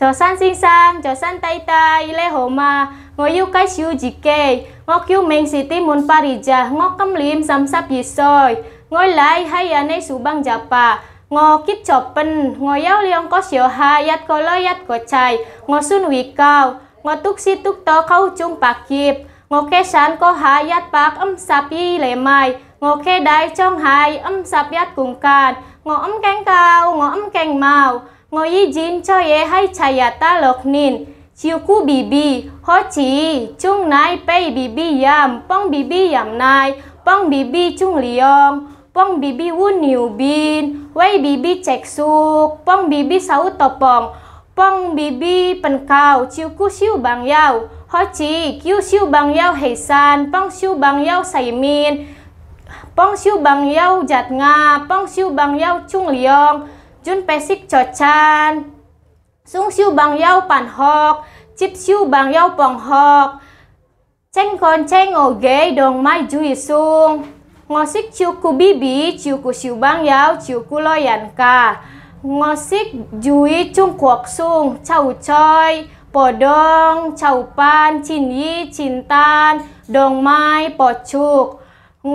Cho xin sang, cho tay tay, lê hồ mà, yêu cái siêu dị kê, ngọc yêu mình sĩ tí môn parija, ngọc liêm xăm sắp dị soi, ngồi lại hay à nấy sủ băng giả bà, ngò kít chọ pân, ngò liông có siêu yat có yat có chai, ngò xuân hủy cao, ngò si túc to khâu chung bạc kịp, ngò kê sán có hà y lệ mai, ngò kê đai trong hai âm sạp yat cùng càn, ngò âm canh cao, ngò âm canh màu, ngồi jin cho ye hay chayata lộc nin chiều cu bì bì ho chi chung nai pe bì bì yam pong bì bì yam nai pong bì bì chung liom pong bì bì wun niu bin wei bì bì chek suk pong bì bì sáu topong pong bì bì pen cao chiều cu siêu bang yao ho chi kêu siêu bang yao hei san pong siêu bang yao sài min pong siêu bang yao giặt nga pong siêu bang yao chung liom jun pesik cho chan sung siêu bang yao pan hok chip siêu bang yao pong hok tranh kon tranh ở ghế đồng mai dùi sung ngó xích chiu cu bi bi chiu cu siêu bang yao chiu cu lo yàn cả ngó xích dùi chung cuộc sung chau chơi bỏ đông chào pan chin yi chín tan đồng mai po chuộc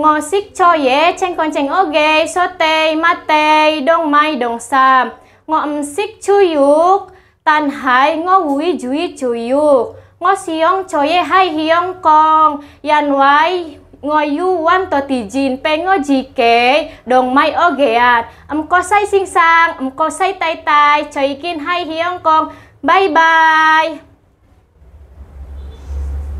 ngô xích cho ye chen con chen oge so te ma te dong mai dong sa ngô âm xích chu yuk tan hai ngô vui jui chu yuk ngô siong cho ye hai hiong kong yan wai ngô yu wan to ti jin pe ngô ji ke dong mai oge at âm có say sing sang âm có say tai tai chơi kin hai hiong kong bye bye